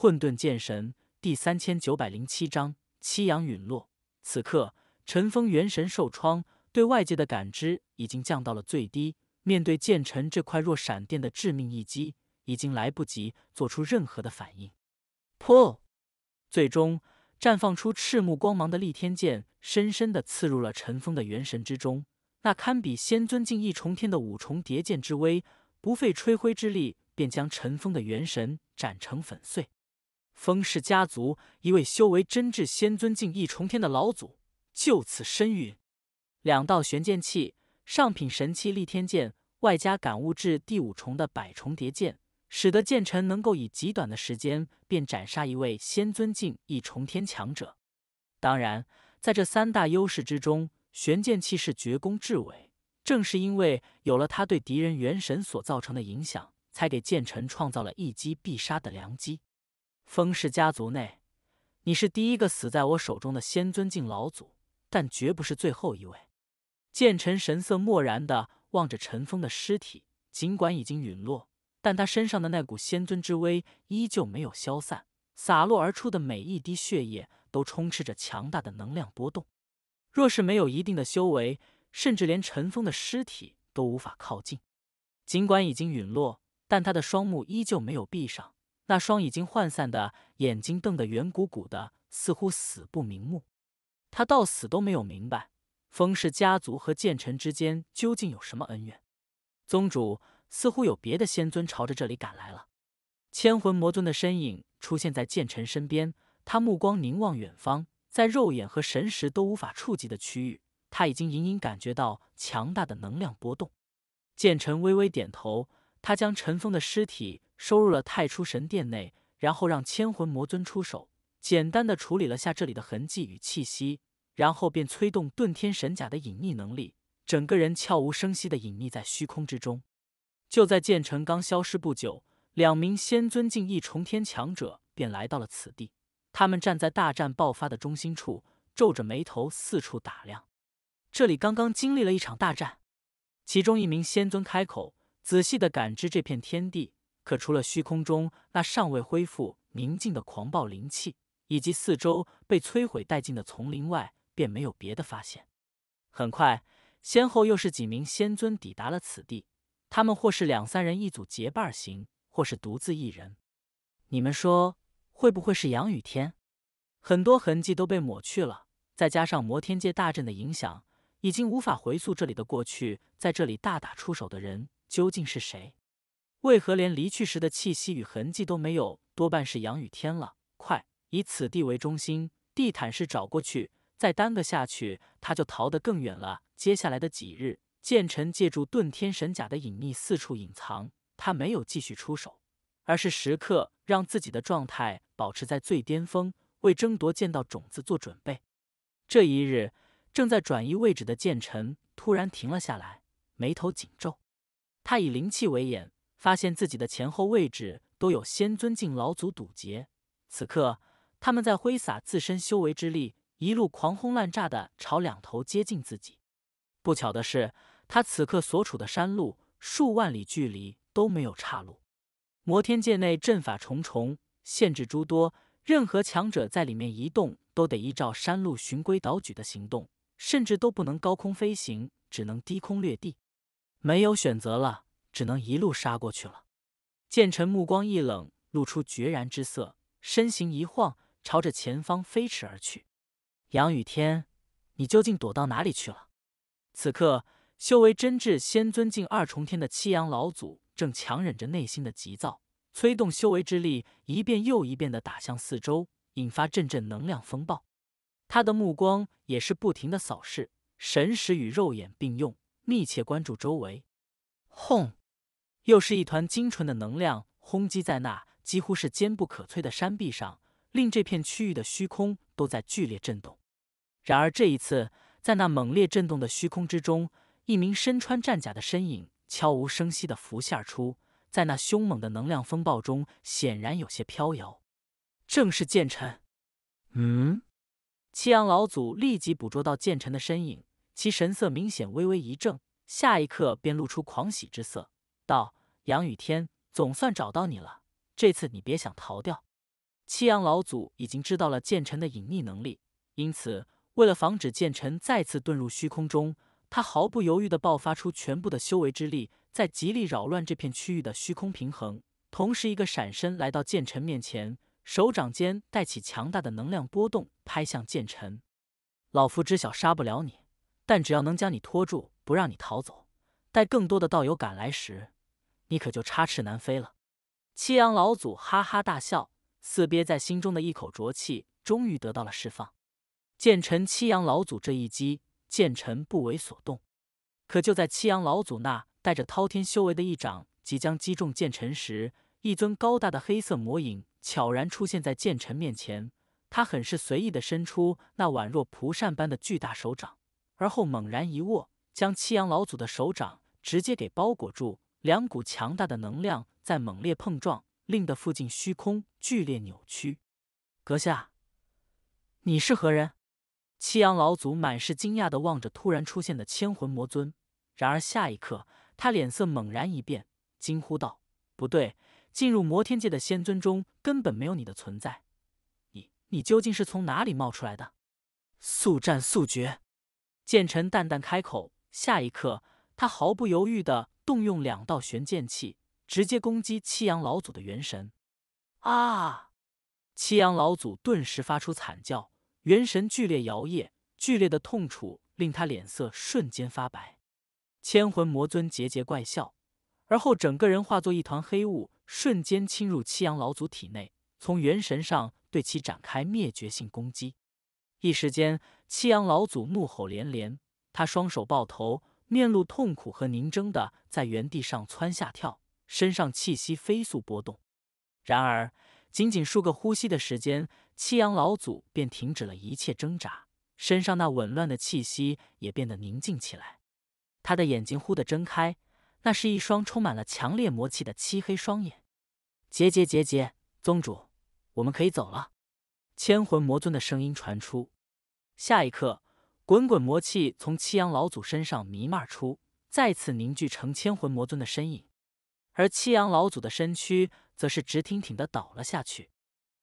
混沌剑神第三千九百零七章：七阳陨落。此刻，陈封元神受创，对外界的感知已经降到了最低。面对剑尘这块若闪电的致命一击，已经来不及做出任何的反应。破！最终，绽放出赤目光芒的利天剑，深深的刺入了陈封的元神之中。那堪比仙尊境一重天的五重叠剑之威，不费吹灰之力便将陈封的元神斩成粉碎。风氏家族一位修为真至仙尊境一重天的老祖就此身陨。两道玄剑气，上品神器利天剑，外加感悟至第五重的百重叠剑，使得剑臣能够以极短的时间便斩杀一位仙尊境一重天强者。当然，在这三大优势之中，玄剑气是绝功至伟。正是因为有了他对敌人元神所造成的影响，才给剑臣创造了一击必杀的良机。风氏家族内，你是第一个死在我手中的仙尊境老祖，但绝不是最后一位。剑尘神色漠然的望着陈锋的尸体，尽管已经陨落，但他身上的那股仙尊之威依旧没有消散，洒落而出的每一滴血液都充斥着强大的能量波动。若是没有一定的修为，甚至连陈封的尸体都无法靠近。尽管已经陨落，但他的双目依旧没有闭上。那双已经涣散的眼睛瞪得圆鼓鼓的，似乎死不瞑目。他到死都没有明白，风氏家族和剑臣之间究竟有什么恩怨。宗主似乎有别的仙尊朝着这里赶来了。千魂魔尊的身影出现在剑臣身边，他目光凝望远方，在肉眼和神识都无法触及的区域，他已经隐隐感觉到强大的能量波动。剑臣微微点头，他将尘封的尸体。收入了太初神殿内，然后让千魂魔尊出手，简单的处理了下这里的痕迹与气息，然后便催动遁天神甲的隐匿能力，整个人悄无声息的隐匿在虚空之中。就在剑晨刚消失不久，两名仙尊境一重天强者便来到了此地。他们站在大战爆发的中心处，皱着眉头四处打量。这里刚刚经历了一场大战，其中一名仙尊开口，仔细的感知这片天地。可除了虚空中那尚未恢复宁静的狂暴灵气，以及四周被摧毁殆尽的丛林外，便没有别的发现。很快，先后又是几名仙尊抵达了此地。他们或是两三人一组结伴行，或是独自一人。你们说，会不会是杨雨天？很多痕迹都被抹去了，再加上摩天界大阵的影响，已经无法回溯这里的过去。在这里大打出手的人究竟是谁？为何连离去时的气息与痕迹都没有？多半是杨雨天了。快，以此地为中心，地毯式找过去。再耽搁下去，他就逃得更远了。接下来的几日，剑臣借助遁天神甲的隐匿，四处隐藏。他没有继续出手，而是时刻让自己的状态保持在最巅峰，为争夺剑道种子做准备。这一日，正在转移位置的剑臣突然停了下来，眉头紧皱。他以灵气为眼。发现自己的前后位置都有仙尊境老祖堵截，此刻他们在挥洒自身修为之力，一路狂轰滥炸的朝两头接近自己。不巧的是，他此刻所处的山路数万里距离都没有岔路，摩天界内阵法重重，限制诸多，任何强者在里面移动都得依照山路循规蹈矩的行动，甚至都不能高空飞行，只能低空掠地，没有选择了。只能一路杀过去了。剑臣目光一冷，露出决然之色，身形一晃，朝着前方飞驰而去。杨雨天，你究竟躲到哪里去了？此刻，修为真至仙尊境二重天的七阳老祖正强忍着内心的急躁，催动修为之力，一遍又一遍地打向四周，引发阵阵能量风暴。他的目光也是不停地扫视，神识与肉眼并用，密切关注周围。轰！又是一团精纯的能量轰击在那几乎是坚不可摧的山壁上，令这片区域的虚空都在剧烈震动。然而这一次，在那猛烈震动的虚空之中，一名身穿战甲的身影悄无声息的浮现而出，在那凶猛的能量风暴中，显然有些飘摇。正是剑臣。嗯，七阳老祖立即捕捉到剑臣的身影，其神色明显微微一怔，下一刻便露出狂喜之色，道。杨雨天，总算找到你了！这次你别想逃掉。七阳老祖已经知道了剑尘的隐匿能力，因此为了防止剑尘再次遁入虚空中，他毫不犹豫地爆发出全部的修为之力，在极力扰乱这片区域的虚空平衡。同时，一个闪身来到剑尘面前，手掌间带起强大的能量波动，拍向剑尘。老夫知晓杀不了你，但只要能将你拖住，不让你逃走，待更多的道友赶来时。你可就插翅难飞了！七阳老祖哈哈大笑，似憋在心中的一口浊气终于得到了释放。剑臣，七阳老祖这一击，剑臣不为所动。可就在七阳老祖那带着滔天修为的一掌即将击中剑臣时，一尊高大的黑色魔影悄然出现在剑臣面前。他很是随意的伸出那宛若蒲扇般的巨大手掌，而后猛然一握，将七阳老祖的手掌直接给包裹住。两股强大的能量在猛烈碰撞，令得附近虚空剧烈扭曲。阁下，你是何人？七阳老祖满是惊讶的望着突然出现的千魂魔尊，然而下一刻，他脸色猛然一变，惊呼道：“不对，进入魔天界的仙尊中根本没有你的存在，你你究竟是从哪里冒出来的？”速战速决，剑尘淡淡开口。下一刻，他毫不犹豫的。动用两道玄剑气，直接攻击七阳老祖的元神。啊！七阳老祖顿时发出惨叫，元神剧烈摇曳，剧烈的痛楚令他脸色瞬间发白。千魂魔尊桀桀怪笑，而后整个人化作一团黑雾，瞬间侵入七阳老祖体内，从元神上对其展开灭绝性攻击。一时间，七阳老祖怒吼连连，他双手抱头。面露痛苦和凝争的，在原地上蹿下跳，身上气息飞速波动。然而，仅仅数个呼吸的时间，七阳老祖便停止了一切挣扎，身上那紊乱的气息也变得宁静起来。他的眼睛忽的睁开，那是一双充满了强烈魔气的漆黑双眼。结结结结，宗主，我们可以走了。千魂魔尊的声音传出。下一刻。滚滚魔气从七阳老祖身上弥漫出，再次凝聚成千魂魔尊的身影，而七阳老祖的身躯则是直挺挺的倒了下去。